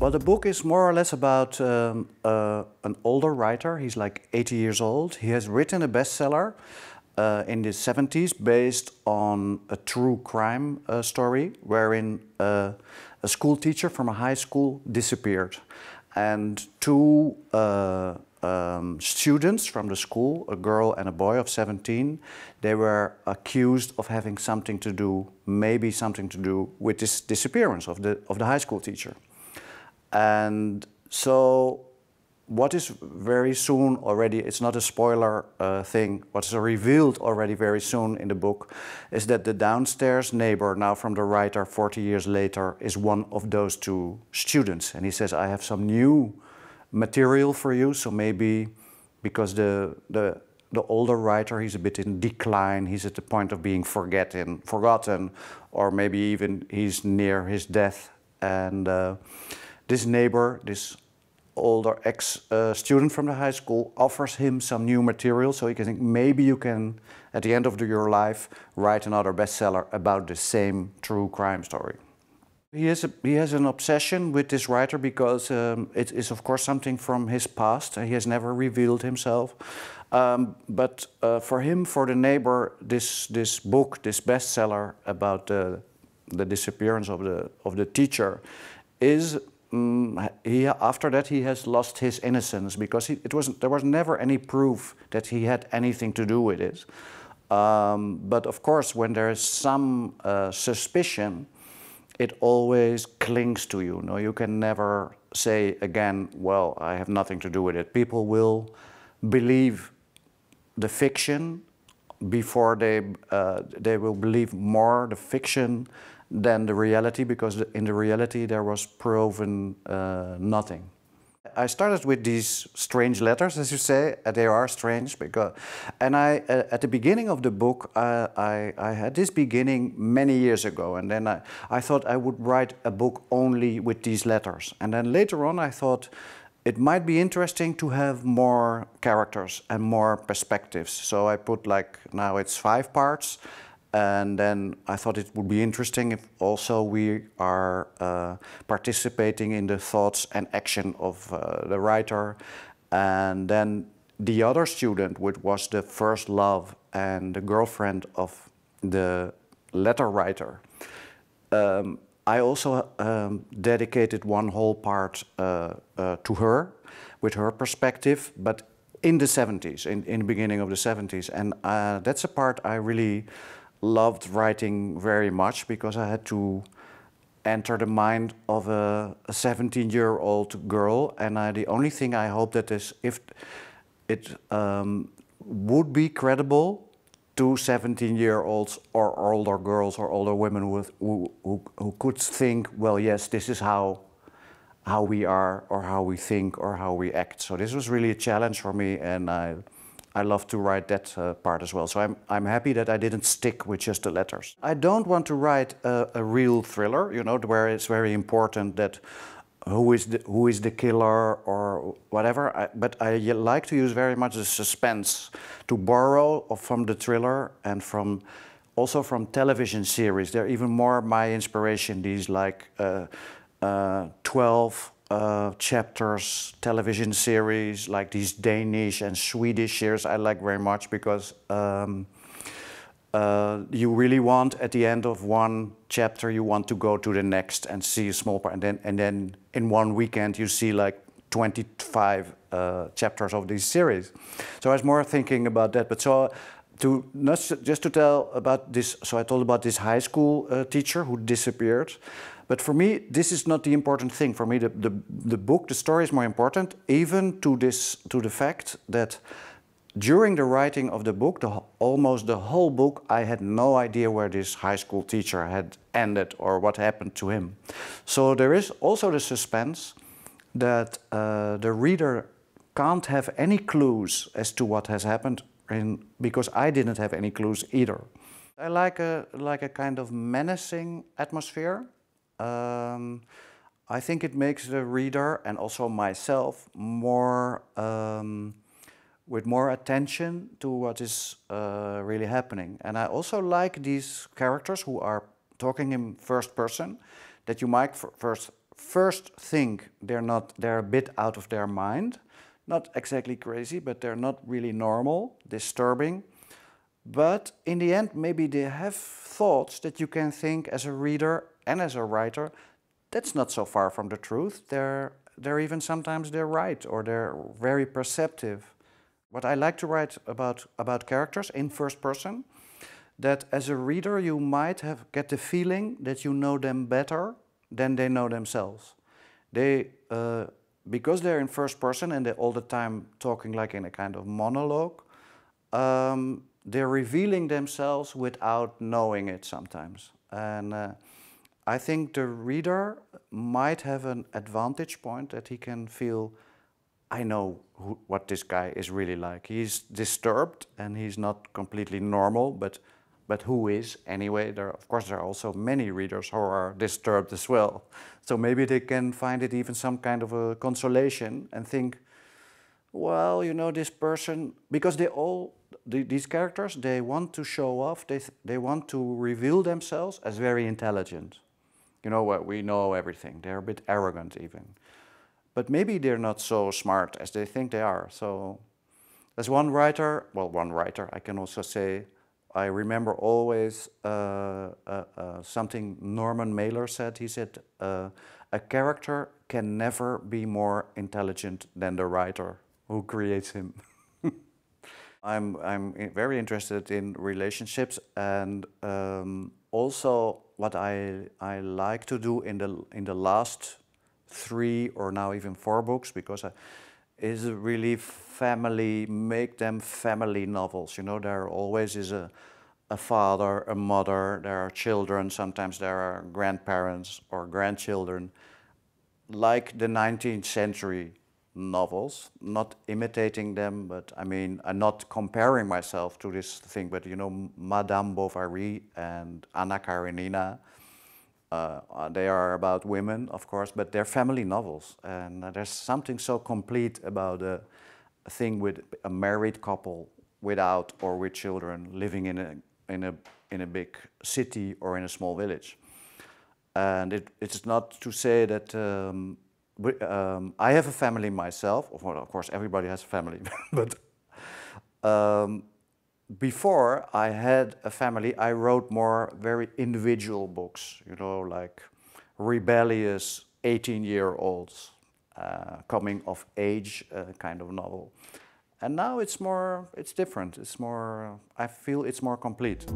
Well, the book is more or less about um, uh, an older writer. He's like 80 years old. He has written a bestseller uh, in the 70s based on a true crime uh, story wherein uh, a school teacher from a high school disappeared. And two uh, um, students from the school, a girl and a boy of 17, they were accused of having something to do, maybe something to do with this disappearance of the, of the high school teacher. And so what is very soon already, it's not a spoiler uh, thing, what's revealed already very soon in the book is that the downstairs neighbor, now from the writer 40 years later, is one of those two students. And he says, I have some new material for you, so maybe because the, the, the older writer, he's a bit in decline, he's at the point of being forgotten, forgotten or maybe even he's near his death. And uh, this neighbor, this older ex-student uh, from the high school, offers him some new material, so he can think maybe you can, at the end of the, your life, write another bestseller about the same true crime story. He has, a, he has an obsession with this writer because um, it is, of course, something from his past. He has never revealed himself. Um, but uh, for him, for the neighbor, this, this book, this bestseller about uh, the disappearance of the, of the teacher, is Mm, he, after that he has lost his innocence because he, it was there was never any proof that he had anything to do with it. Um, but of course, when there is some uh, suspicion, it always clings to you. No, you can never say again, "Well, I have nothing to do with it." People will believe the fiction before they uh, they will believe more the fiction than the reality because in the reality there was proven uh, nothing. I started with these strange letters, as you say. They are strange because, and I uh, at the beginning of the book, uh, I, I had this beginning many years ago, and then I, I thought I would write a book only with these letters, and then later on I thought it might be interesting to have more characters and more perspectives. So I put like now it's five parts, and then I thought it would be interesting if also we are uh, participating in the thoughts and action of uh, the writer. And then the other student, which was the first love and the girlfriend of the letter writer, um, I also um, dedicated one whole part uh, uh to her, with her perspective, but in the 70s, in, in the beginning of the 70s. And uh, that's a part I really loved writing very much because I had to enter the mind of a, 17 year old girl. And I, the only thing I hope that is if it um, would be credible to 17 year olds or older girls or older women with, who, who, who could think, well, yes, this is how how we are or how we think or how we act. So this was really a challenge for me and I I love to write that uh, part as well. So I'm, I'm happy that I didn't stick with just the letters. I don't want to write a, a real thriller, you know, where it's very important that who is the, who is the killer or whatever. I, but I like to use very much the suspense to borrow from the thriller and from also from television series. They're even more my inspiration. These like uh, uh, 12 uh, chapters, television series like these Danish and Swedish series I like very much because um, uh, you really want at the end of one chapter you want to go to the next and see a small part and then and then in one weekend you see like 25 uh, chapters of these series. So I was more thinking about that. But so to not just to tell about this. So I told about this high school uh, teacher who disappeared, but for me this is not the important thing. For me, the, the the book, the story is more important, even to this to the fact that during the writing of the book, the, almost the whole book, I had no idea where this high school teacher had ended or what happened to him. So there is also the suspense that uh, the reader can't have any clues as to what has happened and because I didn't have any clues either. I like a like a kind of menacing atmosphere. Um, I think it makes the reader and also myself more um, with more attention to what is uh, really happening. And I also like these characters who are talking in first person, that you might first first think they're not they're a bit out of their mind, not exactly crazy, but they're not really normal, disturbing. But in the end, maybe they have thoughts that you can think as a reader and as a writer, that's not so far from the truth. They're, they're even sometimes they're right or they're very perceptive. What I like to write about, about characters in first person, that as a reader you might have get the feeling that you know them better than they know themselves. They uh, because they're in first person and they're all the time talking like in a kind of monologue, um, they're revealing themselves without knowing it sometimes. And uh, I think the reader might have an advantage point that he can feel, I know who, what this guy is really like. He's disturbed and he's not completely normal, but but who is anyway? There, of course, there are also many readers who are disturbed as well. So maybe they can find it even some kind of a consolation and think, well, you know, this person, because they all, the, these characters, they want to show off, they, they want to reveal themselves as very intelligent. You know what, we know everything. They're a bit arrogant even. But maybe they're not so smart as they think they are. So, as one writer, well, one writer, I can also say, I remember always uh, uh, uh, something Norman Mailer said. He said, uh, A character can never be more intelligent than the writer who creates him. I'm, I'm very interested in relationships and um, also what I, I like to do in the, in the last three or now even four books because I, is really family, make them family novels. You know, there always is a, a father, a mother, there are children, sometimes there are grandparents or grandchildren. Like the 19th century novels, not imitating them, but I mean, I'm not comparing myself to this thing, but you know, Madame Bovary and Anna Karenina, uh, uh, they are about women, of course, but they're family novels. And uh, there's something so complete about a, thing with a married couple without or with children living in a, in a, in a big city or in a small village. And it, it's not to say that um, um, I have a family myself. of course, everybody has a family, but um, before I had a family, I wrote more very individual books, you know, like rebellious 18 year olds, uh, coming of age uh, kind of novel. And now it's more, it's different. It's more, I feel it's more complete.